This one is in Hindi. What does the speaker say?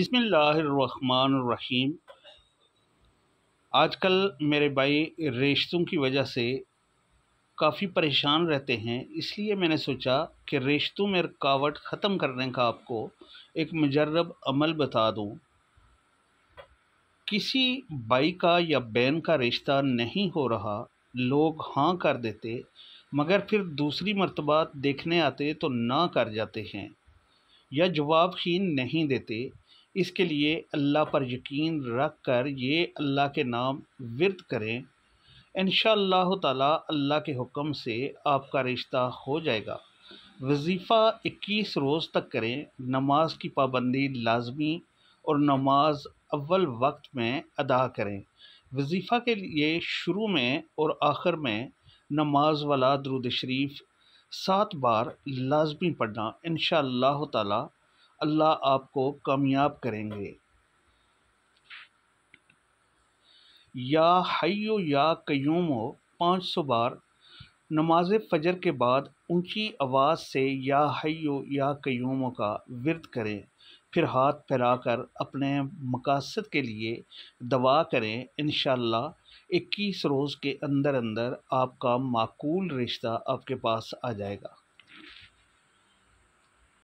बसमीम आजकल मेरे भाई रिश्तों की वजह से काफ़ी परेशान रहते हैं इसलिए मैंने सोचा कि रिश्तों में रुकावट ख़त्म करने का आपको एक मजरब अमल बता दूं किसी भाई का या बहन का रिश्ता नहीं हो रहा लोग हाँ कर देते मगर फिर दूसरी मरतबा देखने आते तो ना कर जाते हैं या जवाब ही नहीं देते इसके लिए अल्लाह पर यकीन रख कर ये अल्लाह के नाम विरद करें इन ताला अल्लाह के हुक्म से आपका रिश्ता हो जाएगा वजीफ़ा इक्कीस रोज़ तक करें नमाज की पाबंदी लाजमी और नमाज अव्वल वक्त में अदा करें वजीफ़ा के लिए शुरू में और आखिर में नमाज वाला दरुद शरीफ सात बार लाजमी पढ़ना इन ताला अल्लाह आपको कामयाब करेंगे या हयो या कयूमो पाँच सौ बार नमाज फजर के बाद ऊंची आवाज़ से या हयो या कयूमो का विरद करें फिर हाथ फैलाकर अपने मकासद के लिए दवा करें इन इक्कीस रोज़ के अंदर अंदर आपका माकूल रिश्ता आपके पास आ जाएगा